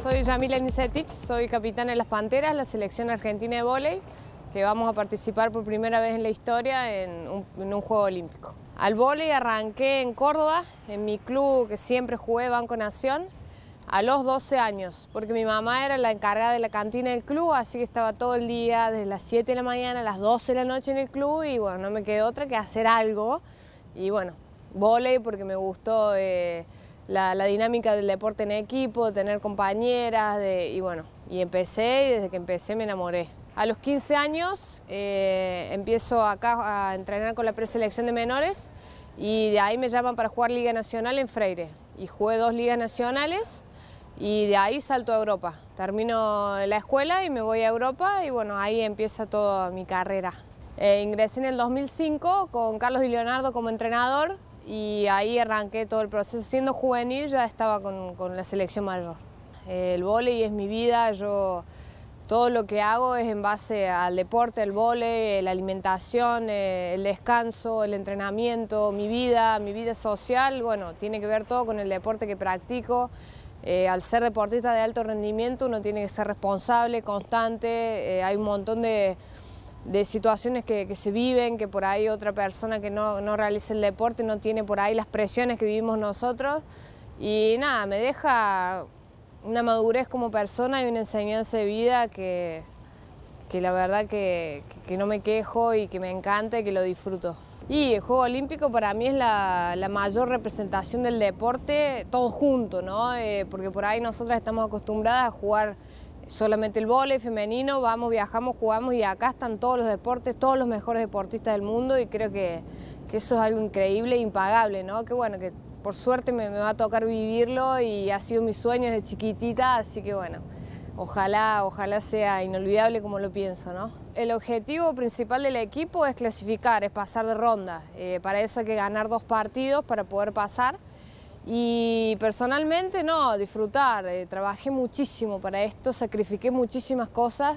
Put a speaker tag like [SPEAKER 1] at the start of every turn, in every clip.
[SPEAKER 1] Soy Yamila Nisetich, soy capitana de las Panteras, la selección argentina de vóley, que vamos a participar por primera vez en la historia en un, Juego Olímpico. Al vóley arranqué en Córdoba, en mi club que siempre jugué, Banco Nación, a los 12 años, porque mi mamá era la encargada de la cantina del club, así que estaba todo el día desde las 7 de la mañana a las 12 de la noche en el club y bueno, no me quedó otra que hacer algo. Y bueno, vóley porque me gustó eh, la, dinámica del deporte en equipo, tener compañeras, y bueno, y empecé y desde que empecé me enamoré. A los 15 años eh, empiezo acá a entrenar con la preselección de menores y de ahí me llaman para jugar Liga Nacional en Freire. Y jugué dos ligas nacionales y de ahí salto a Europa. Termino la escuela y me voy a Europa y bueno, ahí empieza toda mi carrera. Eh, ingresé en el 2005 con Carlos y Leonardo como entrenador y ahí arranqué todo el proceso. Siendo juvenil ya estaba con, la selección mayor. El vóley es mi vida, yo todo lo que hago es en base al deporte, el vóley, la alimentación, eh, el descanso, el entrenamiento, mi vida, mi vida social, bueno, tiene que ver todo con el deporte que practico. Eh, al ser deportista de alto rendimiento uno tiene que ser responsable, constante, eh, hay un montón de de situaciones que, se viven, que por ahí otra persona que no, no realiza el deporte no tiene por ahí las presiones que vivimos nosotros. Y nada, me deja una madurez como persona y una enseñanza de vida que, que la verdad que, no me quejo y que me encanta y que lo disfruto. Y el Juego Olímpico para mí es la, la mayor representación del deporte, todo junto, ¿no? Eh, porque por ahí nosotras estamos acostumbradas a jugar solamente el vóley femenino, vamos, viajamos, jugamos y acá están todos los deportes, todos los mejores deportistas del mundo y creo que, eso es algo increíble e impagable, ¿no? Que bueno, que por suerte me, va a tocar vivirlo y ha sido mi sueño desde chiquitita, así que bueno, ojalá, ojalá sea inolvidable como lo pienso, ¿no? El objetivo principal del equipo es clasificar, es pasar de ronda. Eh, para eso hay que ganar dos partidos para poder pasar. Y personalmente no, disfrutar, eh, trabajé muchísimo para esto, sacrifiqué muchísimas cosas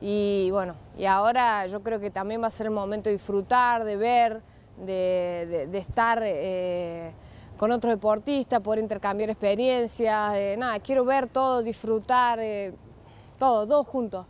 [SPEAKER 1] y bueno, y ahora yo creo que también va a ser el momento de disfrutar, de ver, de, estar eh, con otros deportistas, poder intercambiar experiencias, eh, nada, quiero ver todo, disfrutar, todo, dos juntos.